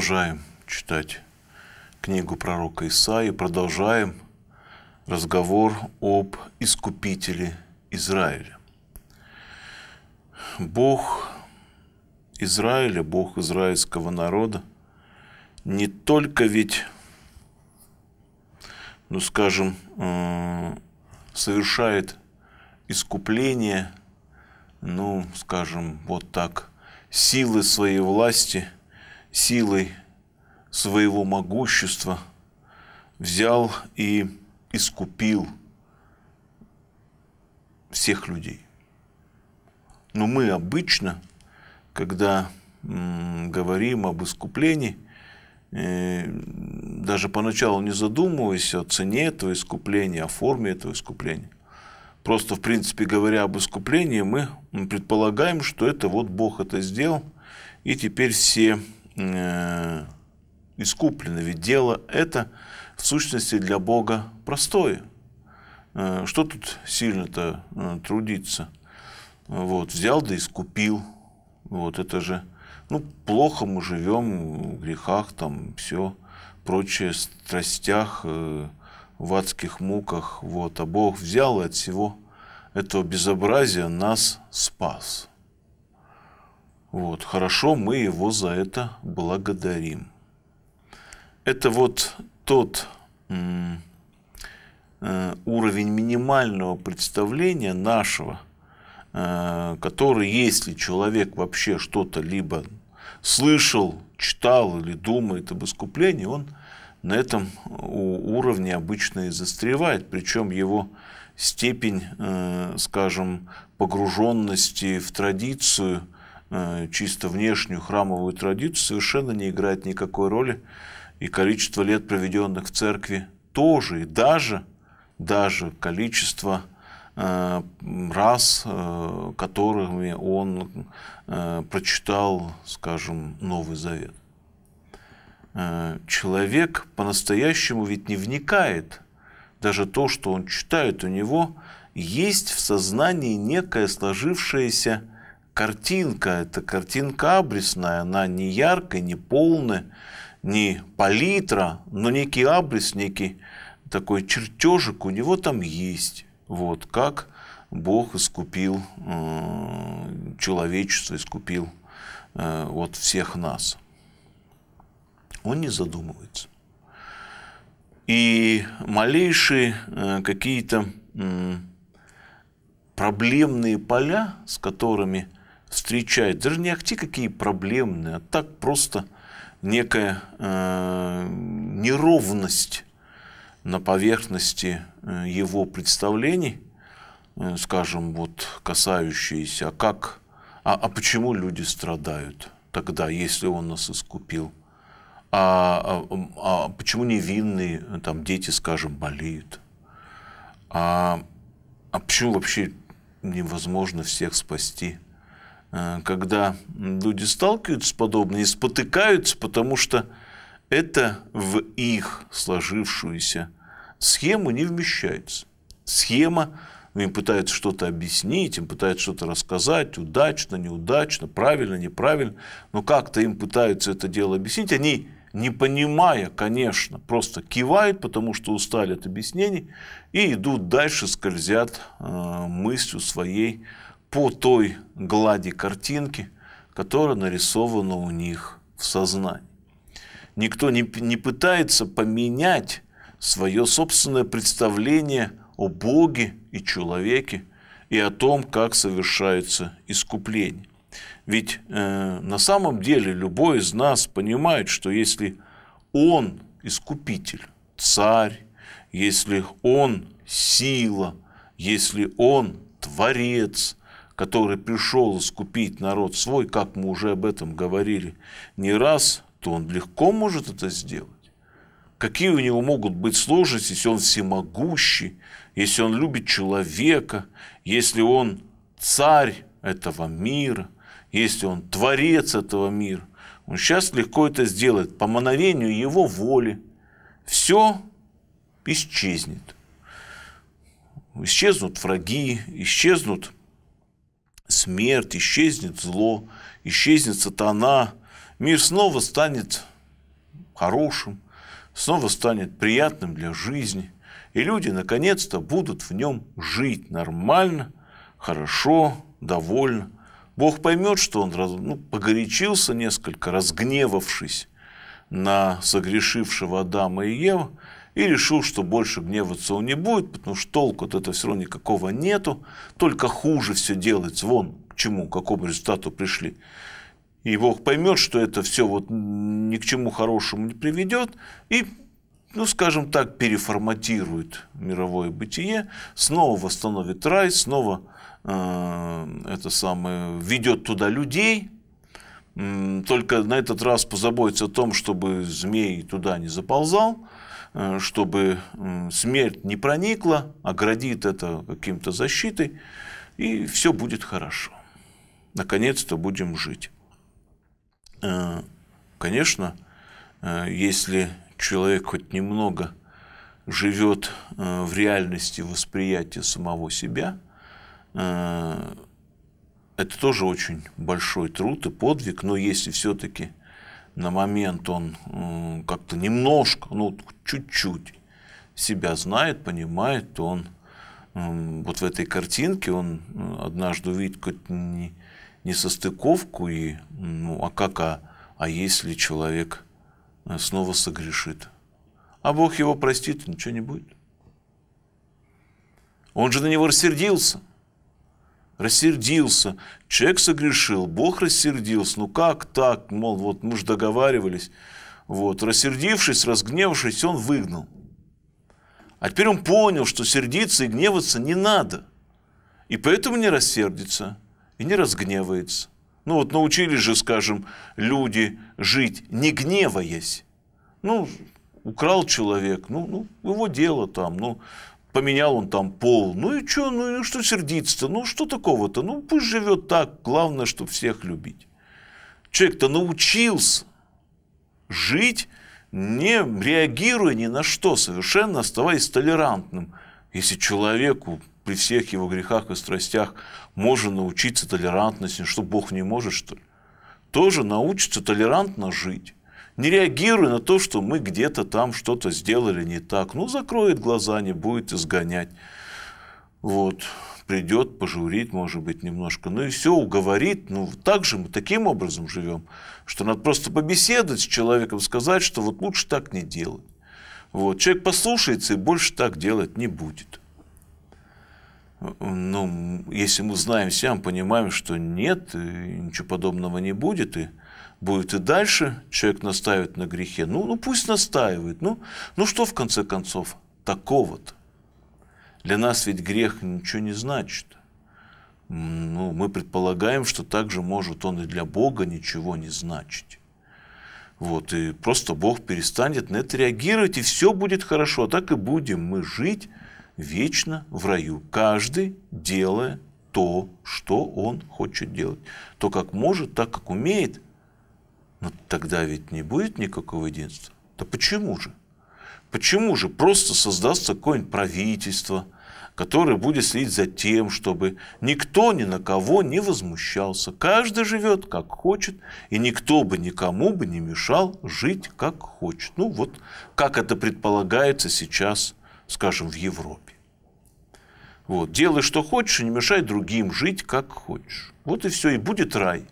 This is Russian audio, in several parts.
продолжаем читать книгу пророка Исаии, продолжаем разговор об искупителе Израиля. Бог Израиля, Бог израильского народа, не только ведь, ну скажем, э, совершает искупление, ну скажем, вот так, силы своей власти – силой своего могущества взял и искупил всех людей. Но мы обычно, когда говорим об искуплении, э, даже поначалу не задумываясь о цене этого искупления, о форме этого искупления. Просто, в принципе, говоря об искуплении, мы предполагаем, что это вот Бог это сделал, и теперь все э, искуплено. Ведь дело это в сущности для Бога простое. Э, что тут сильно-то э, трудиться? Вот, взял да искупил. Вот, это же, ну, плохо мы живем в грехах, там, все, прочее, страстях, э, в адских муках. Вот, а Бог взял и от всего этого безобразия нас спас. Вот, хорошо, мы его за это благодарим. Это вот тот э, уровень минимального представления нашего, э, который, если человек вообще что-то либо слышал, читал или думает об искуплении, он на этом уровне обычно и застревает, причем его степень, э, скажем, погруженности в традицию – Э, чисто внешнюю храмовую традицию совершенно не играет никакой роли. И количество лет, проведенных в церкви, тоже. И даже, даже количество э, раз, э, которыми он прочитал, скажем, Новый Завет. Человек по-настоящему ведь не вникает. Даже то, что он читает, у него есть в сознании некая сложившаяся картинка, это картинка абрисная, она не яркая, не полная, не палитра, но некий абрис, некий такой чертежик у него там есть. Вот как Бог искупил э, человечество, искупил э, вот всех нас. Он не задумывается. И малейшие э, какие-то проблемные поля, с которыми встречает, даже не акти какие проблемные, а так просто некая э, неровность на поверхности э, его представлений, э, скажем, вот касающиеся, а как, а, а почему люди страдают тогда, если он нас искупил? А, а, а почему невинные э, там дети, скажем, болеют? А, а почему вообще невозможно всех спасти? Э, когда люди сталкиваются с подобным и спотыкаются, потому что это в их сложившуюся схему не вмещается. Схема, ну, им пытаются что-то объяснить, им пытаются что-то рассказать, удачно, неудачно, правильно, неправильно, но как-то им пытаются это дело объяснить, они не понимая, конечно, просто кивают, потому что устали от объяснений, и идут дальше, скользят э, мыслью своей по той глади картинки, которая нарисована у них в сознании. Никто не, не пытается поменять свое собственное представление о Боге и человеке и о том, как совершается искупление. Ведь э, на самом деле любой из нас понимает, что если Он искупитель, царь, если Он сила, если Он творец, который пришел искупить народ свой, как мы уже об этом говорили не раз, то он легко может это сделать. Какие у него могут быть сложности, если он всемогущий, если он любит человека, если он царь этого мира, если он творец этого мира. Он сейчас легко это сделает по мановению его воли. Все исчезнет. Исчезнут враги, исчезнут смерть, исчезнет зло, исчезнет сатана, мир снова станет хорошим, снова станет приятным для жизни, и люди наконец-то будут в нем жить нормально, хорошо, довольно. Бог поймет, что он ну, погорячился несколько, разгневавшись на согрешившего Адама и Еву, и решил, что больше гневаться он не будет, потому что толку от этого все равно никакого нету, только хуже все делается, вон к чему, к какому результату пришли. И Бог поймет, что это все вот ни к чему хорошему не приведет, и ну, скажем так, переформатирует мировое бытие, снова восстановит рай, снова э, это самое, ведет туда людей, только на этот раз позаботится о том, чтобы змей туда не заползал, Э, чтобы смерть не проникла, оградит а это каким-то защитой, и все будет хорошо. Наконец-то будем жить. Э, конечно, э, если человек хоть немного живет в реальности восприятия самого себя, это тоже очень большой труд и подвиг, но если все-таки на момент он как-то немножко, ну, чуть-чуть себя знает, понимает, то он вот в этой картинке он однажды увидит какую-то не, несостыковку, и, ну, а как, а, а если человек э, снова согрешит? А Бог его простит, ничего не будет. Он же на него рассердился рассердился, человек согрешил, Бог рассердился, ну как так, мол, вот мы же договаривались. Вот, рассердившись, разгневавшись, он выгнал. А теперь он понял, что сердиться и гневаться не надо. И поэтому не рассердится и не разгневается. Ну вот научились же, скажем, люди жить не гневаясь. Ну, украл человек, ну, ну его дело там, ну, поменял он там пол. Ну и что, ну, и что сердиться-то, ну что такого-то, ну пусть живет так, главное, чтобы всех любить. Человек-то научился жить, не реагируя ни на что, совершенно оставаясь толерантным. Если человеку при всех его грехах и страстях можно научиться толерантности, что Бог не может, что ли? Тоже научится толерантно жить не реагируя на то, что мы где-то там что-то сделали не так. Ну, закроет глаза, не будет изгонять. Вот, придет, пожурит, может быть, немножко. Ну и все, уговорит. Ну, так же мы таким образом живем, что надо просто побеседовать с человеком, сказать, что вот лучше так не делать. Вот, человек послушается и больше так делать не будет ну, если мы знаем себя, мы понимаем, что нет, ничего подобного не будет, и будет и дальше, человек настаивать на грехе, ну, ну пусть настаивает, ну, ну что в конце концов такого-то? Для нас ведь грех ничего не значит. Ну, мы предполагаем, что также может он и для Бога ничего не значить. Вот, и просто Бог перестанет на это реагировать, и все будет хорошо. А так и будем мы жить вечно в раю, каждый делая то, что он хочет делать. То, как может, так, как умеет – но «Ну, тогда ведь не будет никакого единства. Да почему же? Почему же просто создастся какое-нибудь правительство, которое будет следить за тем, чтобы никто ни на кого не возмущался. Каждый живет как хочет, и никто бы никому бы не мешал жить как хочет. Ну вот как это предполагается сейчас, скажем, в Европе. Вот, делай, что хочешь, и не мешай другим жить, как хочешь. Вот и все, и будет рай.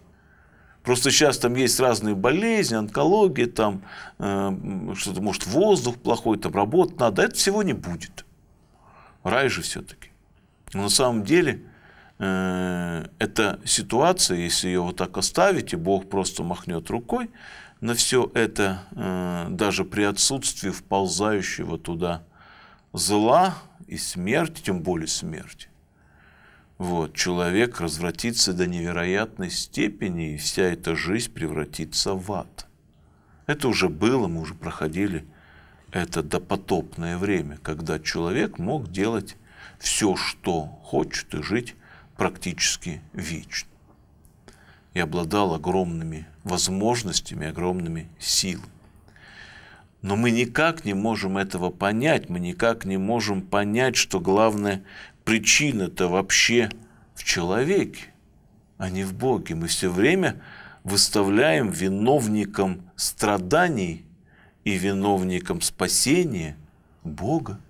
Просто сейчас там есть разные болезни, онкология, там э, что-то, может, воздух плохой, там работа надо. Это всего не будет. Рай же все-таки. Но на самом деле э, эта ситуация, если ее вот так оставить, и Бог просто махнет рукой на все это, э, даже при отсутствии вползающего туда зла и смерти, тем более смерти, вот, человек развратится до невероятной степени, и вся эта жизнь превратится в ад. Это уже было, мы уже проходили это допотопное время, когда человек мог делать все, что хочет, и жить практически вечно. И обладал огромными возможностями, огромными силами. Но мы никак не можем этого понять, мы никак не можем понять, что главное причина-то вообще в человеке, а не в Боге. Мы все время выставляем виновником страданий и виновником спасения Бога.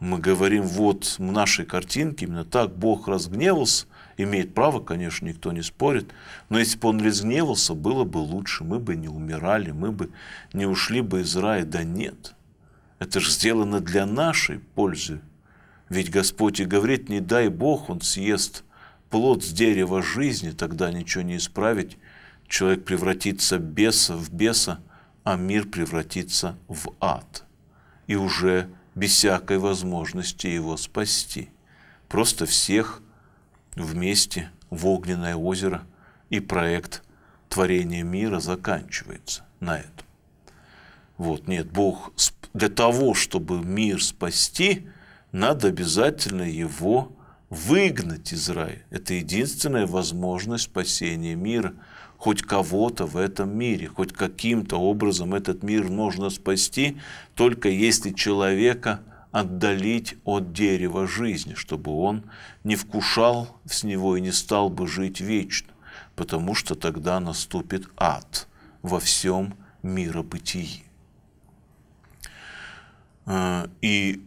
Мы говорим, вот в нашей картинке именно так Бог разгневался, имеет право, конечно, никто не спорит, но если бы он разгневался, было бы лучше, мы бы не умирали, мы бы не ушли бы из рая, да нет. Это же сделано для нашей пользы, ведь Господь и говорит, не дай Бог, он съест плод с дерева жизни, тогда ничего не исправить. Человек превратится беса в беса, а мир превратится в ад. И уже без всякой возможности его спасти. Просто всех вместе в огненное озеро, и проект творения мира заканчивается на этом. Вот, нет, Бог для того, чтобы мир спасти, надо обязательно его выгнать из рая. Это единственная возможность спасения мира. Хоть кого-то в этом мире, хоть каким-то образом этот мир можно спасти, только если человека отдалить от дерева жизни, чтобы он не вкушал с него и не стал бы жить вечно, потому что тогда наступит ад во всем миробытии. Э, и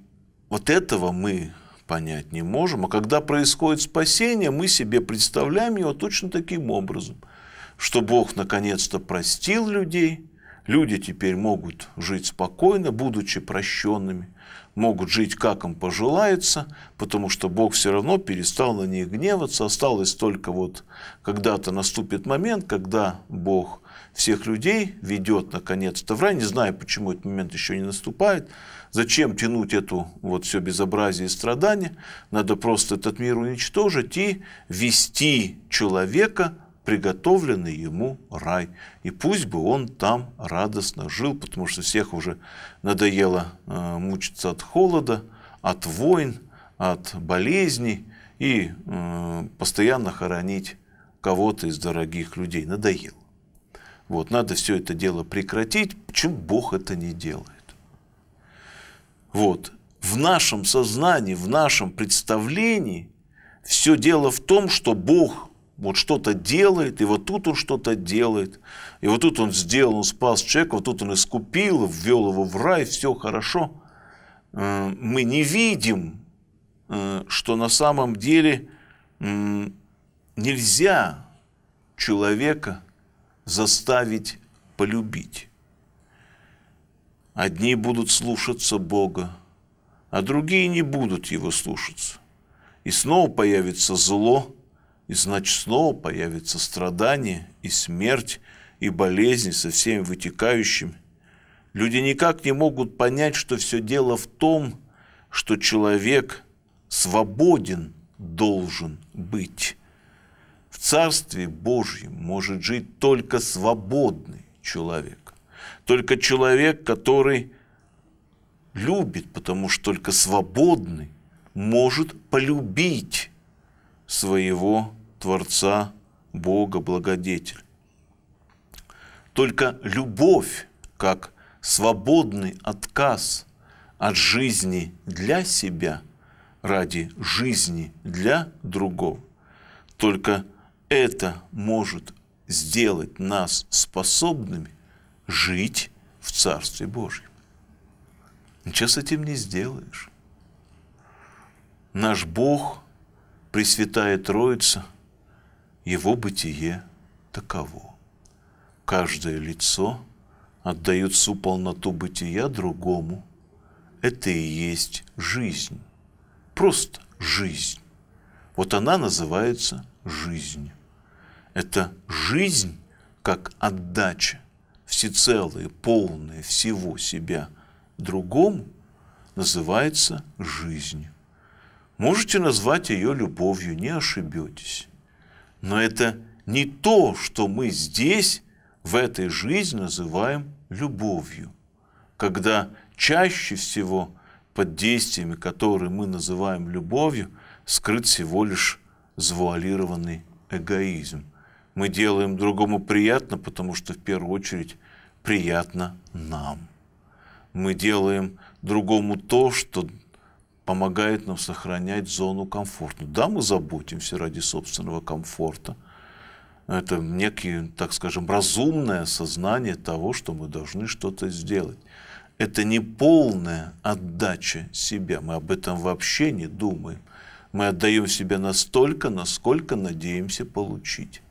вот этого мы понять не можем. А когда происходит спасение, мы себе представляем его точно таким образом, что Бог наконец-то простил людей, люди теперь могут жить спокойно, будучи прощенными, могут жить, как им пожелается, потому что Бог все равно перестал на них гневаться. Осталось только вот когда-то наступит момент, когда Бог всех людей ведет наконец-то в рай. Не знаю, почему этот момент еще не наступает. Зачем тянуть эту вот все безобразие и страдания? Надо просто этот мир уничтожить и вести человека приготовленный ему рай. И пусть бы он там радостно жил, потому что всех уже надоело э, мучиться от холода, от войн, от болезней и э, постоянно хоронить кого-то из дорогих людей. Надоело. Вот, надо все это дело прекратить. Почему Бог это не делает? Вот, в нашем сознании, в нашем представлении все дело в том, что Бог вот что-то делает, и вот тут он что-то делает, и вот тут он сделал, он спас человека, вот тут он искупил, ввел его в рай, все хорошо. Э, мы не видим, э, что на самом деле нельзя человека – заставить полюбить. Одни будут слушаться Бога, а другие не будут Его слушаться. И снова появится зло, и значит снова появится страдание, и смерть, и болезни со всеми вытекающими. Люди никак не могут понять, что все дело в том, что человек свободен должен быть. В Царстве Божьем может жить только свободный человек. Только человек, который любит, потому что только свободный может полюбить своего Творца, Бога, благодетель. Только любовь, как свободный отказ от жизни для себя ради жизни для другого, только это может сделать нас способными жить в Царстве Божьем. Ничего с этим не сделаешь. Наш Бог, Пресвятая Троица, Его бытие таково. Каждое лицо отдает всю полноту бытия другому. Это и есть жизнь. Просто жизнь. Вот она называется жизнью. Это жизнь как отдача всецелые, полные всего себя другому, называется жизнью. Можете назвать ее любовью, не ошибетесь. Но это не то, что мы здесь, в этой жизни называем любовью, когда чаще всего под действиями, которые мы называем любовью, скрыт всего лишь завуалированный эгоизм – мы делаем другому приятно, потому что в первую очередь приятно нам. Мы делаем другому то, что помогает нам сохранять зону комфорта. Да, мы заботимся ради собственного комфорта. Это некое, так скажем, разумное сознание того, что мы должны что-то сделать. Это не полная отдача себя. Мы об этом вообще не думаем. Мы отдаем себя настолько, насколько надеемся получить.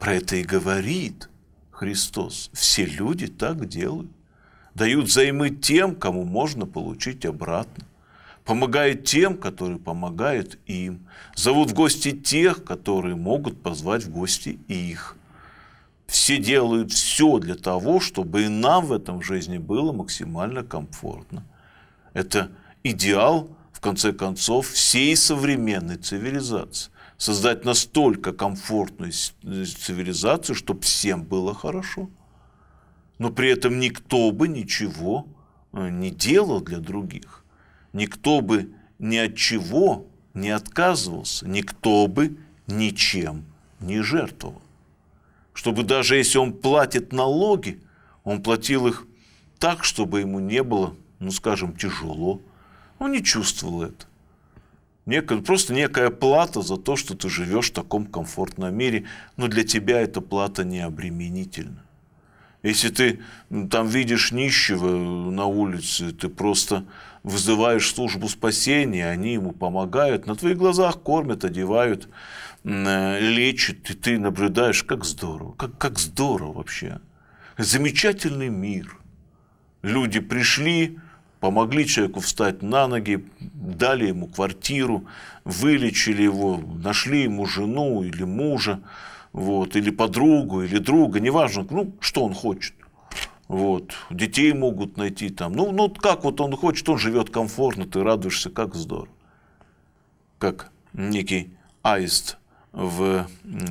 Про это и говорит Христос. Все люди так делают. Дают займы тем, кому можно получить обратно. Помогают тем, которые помогают им. Зовут в гости тех, которые могут позвать в гости их. Все делают все для того, чтобы и нам в этом жизни было максимально комфортно. Это идеал, в конце концов, всей современной цивилизации создать настолько комфортную э, цивилизацию, чтобы всем было хорошо. Но при этом никто бы ничего э, не делал для других. Никто бы ни от чего не отказывался, никто бы ничем не жертвовал. Чтобы даже если он платит налоги, он платил их так, чтобы ему не было, ну скажем, тяжело. Он не чувствовал это некая, просто некая плата за то, что ты живешь в таком комфортном мире, но для тебя эта плата не обременительна. Если ты там видишь нищего э, на улице, ты просто вызываешь службу спасения, они ему помогают, на твоих глазах кормят, одевают, э, лечат, и ты наблюдаешь, как здорово, как, как здорово вообще. Замечательный мир. Люди пришли, помогли человеку встать на ноги, дали ему квартиру, вылечили его, нашли ему жену или мужа, вот, или подругу, или друга, неважно, ну, что он хочет. Вот, детей могут найти там. Ну, ну, как вот он хочет, он живет комфортно, ты радуешься, как здорово. Как некий аист в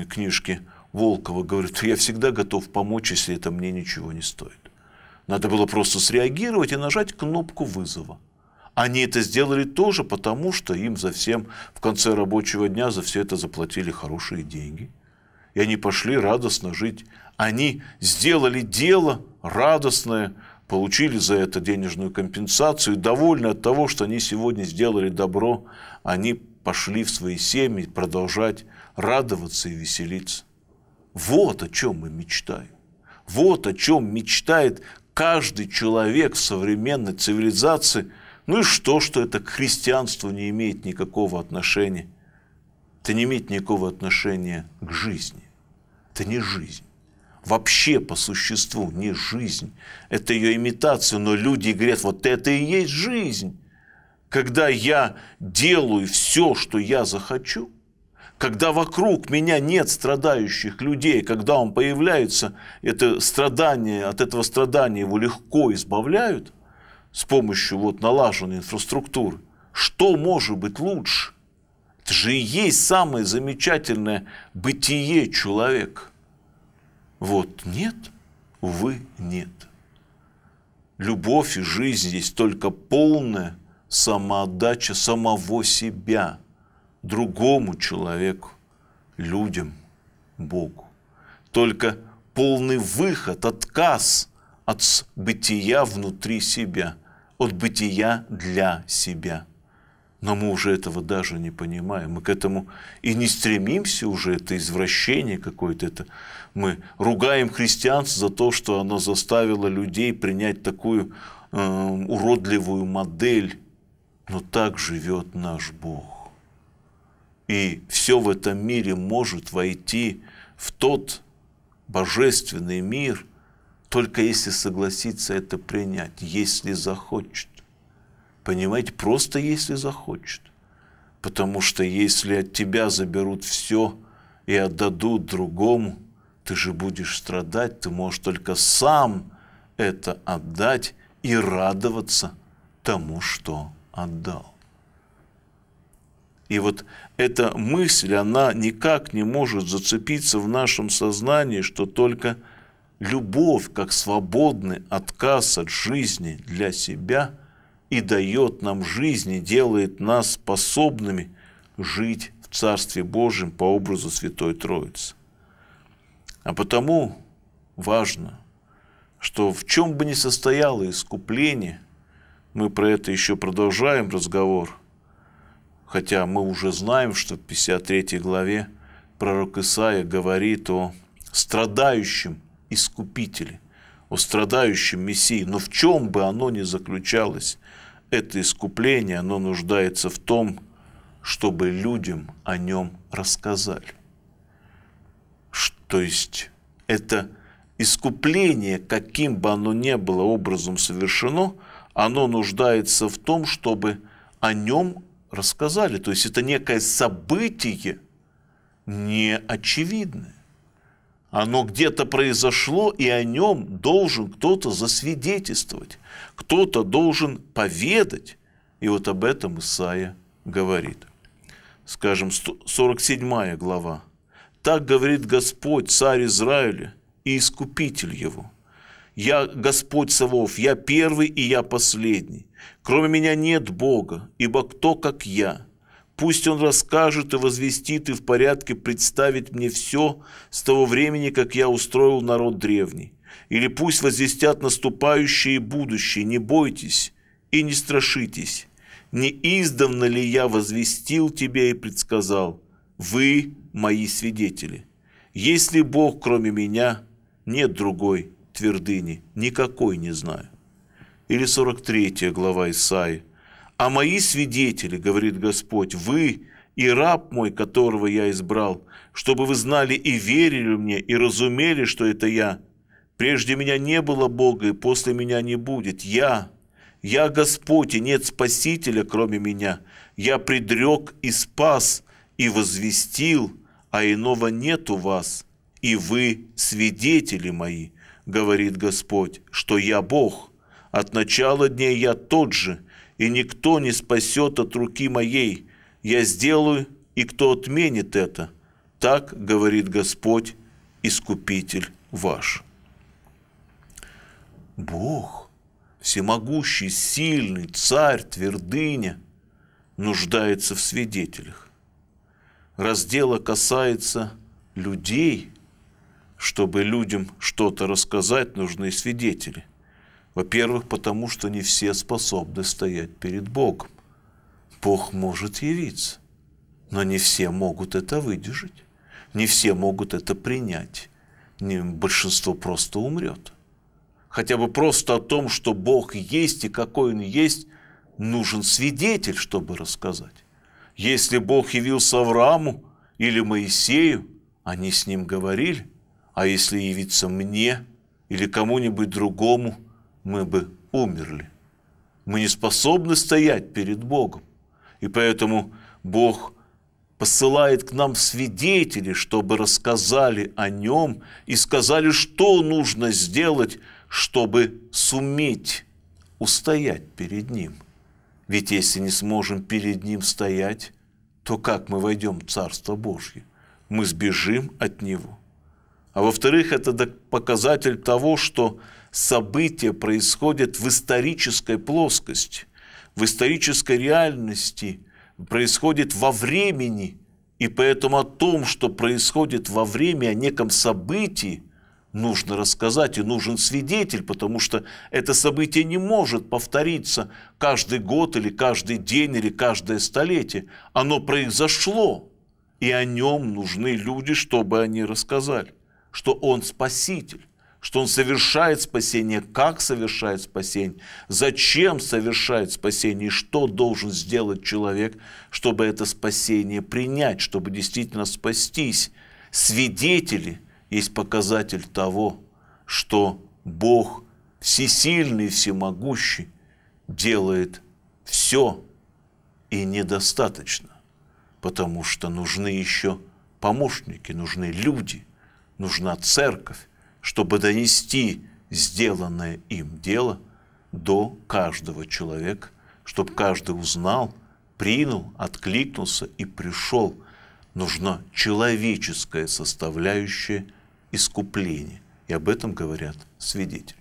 книжке Волкова говорит, я всегда готов помочь, если это мне ничего не стоит. Надо было просто среагировать и нажать кнопку вызова. Они это сделали тоже потому, что им за всем в конце рабочего дня за все это заплатили хорошие деньги. И они пошли радостно жить. Они сделали дело радостное, получили за это денежную компенсацию, и довольны от того, что они сегодня сделали добро, они пошли в свои семьи продолжать радоваться и веселиться. Вот о чем мы мечтаем. Вот о чем мечтает каждый человек в современной цивилизации, ну и что, что это к христианству не имеет никакого отношения? Это не имеет никакого отношения к жизни. Это не жизнь. Вообще по существу не жизнь. Это ее имитация, но люди говорят, вот это и есть жизнь. Когда я делаю все, что я захочу – когда вокруг меня нет страдающих людей, когда он появляется, это страдание, от этого страдания его легко избавляют с помощью вот налаженной инфраструктуры, что может быть лучше? Это же и есть самое замечательное бытие человека. Вот нет, увы, нет. Любовь и жизнь здесь только полная самоотдача самого себя – другому человеку, людям, Богу. Только полный выход, отказ от бытия внутри себя, от бытия для себя. Но мы уже этого даже не понимаем. Мы к этому и не стремимся уже. Это извращение какое-то. Это мы ругаем христианство за то, что оно заставило людей принять такую э, уродливую модель. Но так живет наш Бог. И все в этом мире может войти в тот божественный мир, только если согласится это принять, если захочет. Понимаете, просто если захочет. Потому что если от тебя заберут все и отдадут другому, ты же будешь страдать, ты можешь только сам это отдать и радоваться тому, что отдал. И вот эта мысль, она никак не может зацепиться в нашем сознании, что только любовь, как свободный отказ от жизни для себя, и дает нам жизнь, и делает нас способными жить в Царстве Божьем по образу Святой Троицы. А потому важно, что в чем бы ни состояло искупление, мы про это еще продолжаем разговор – Хотя мы уже знаем, что в 53 главе пророк Исаия говорит о страдающем искупителе, о страдающем Мессии. Но в чем бы оно ни заключалось, это искупление, оно нуждается в том, чтобы людям о нем рассказали. То есть это искупление, каким бы оно ни было образом совершено, оно нуждается в том, чтобы о нем рассказали. То есть это некое событие неочевидное. Оно где-то произошло, и о нем должен кто-то засвидетельствовать, кто-то должен поведать. И вот об этом Исаия говорит. Скажем, 47 глава. «Так говорит Господь, царь Израиля и искупитель его, я Господь Савов, я первый и я последний. Кроме меня нет Бога, ибо кто как я? Пусть Он расскажет и возвестит и в порядке представит мне все с того времени, как я устроил народ древний. Или пусть возвестят наступающее и будущее, не бойтесь и не страшитесь. Не издавна ли я возвестил тебе и предсказал, вы мои свидетели. Если Бог кроме меня, нет другой – твердыни, никакой не знаю. Или 43 глава Исаи. «А мои свидетели, — говорит Господь, — вы и раб мой, которого я избрал, чтобы вы знали и верили мне, и разумели, что это я. Прежде меня не было Бога, и после меня не будет. Я, я Господь, и нет Спасителя, кроме меня. Я предрек и спас, и возвестил, а иного нет у вас, и вы свидетели мои говорит Господь, что я Бог. От начала дней я тот же, и никто не спасет от руки моей. Я сделаю, и кто отменит это? Так говорит Господь, Искупитель ваш. Бог, всемогущий, сильный, царь, твердыня, нуждается в свидетелях. Раздела касается людей – чтобы людям что-то рассказать, нужны свидетели. Во-первых, потому что не все способны стоять перед Богом. Бог может явиться, но не все могут это выдержать, не все могут это принять, не, большинство просто умрет. Хотя бы просто о том, что Бог есть и какой Он есть, нужен свидетель, чтобы рассказать. Если Бог явился Аврааму или Моисею, они с ним говорили, а если явиться мне или кому-нибудь другому, мы бы умерли. Мы не способны стоять перед Богом, и поэтому Бог посылает к нам свидетели чтобы рассказали о Нем и сказали, что нужно сделать, чтобы суметь устоять перед Ним. Ведь если не сможем перед Ним стоять, то как мы войдем в Царство Божье? Мы сбежим от Него. А во-вторых, это показатель того, что события происходят в исторической плоскости, в исторической реальности, происходит во времени. И поэтому о том, что происходит во время, о неком событии, нужно рассказать, и нужен свидетель, потому что это событие не может повториться каждый год или каждый день или каждое столетие. Оно произошло, и о нем нужны люди, чтобы они рассказали что Он Спаситель, что Он совершает спасение, как совершает спасение, зачем совершает спасение, и что должен сделать человек, чтобы это спасение принять, чтобы действительно спастись. Свидетели есть показатель того, что Бог всесильный, всемогущий, делает все и недостаточно, потому что нужны еще помощники, нужны люди – нужна церковь, чтобы донести сделанное им дело до каждого человека, чтобы каждый узнал, принял, откликнулся и пришел. Нужна человеческая составляющая искупления. И об этом говорят свидетели.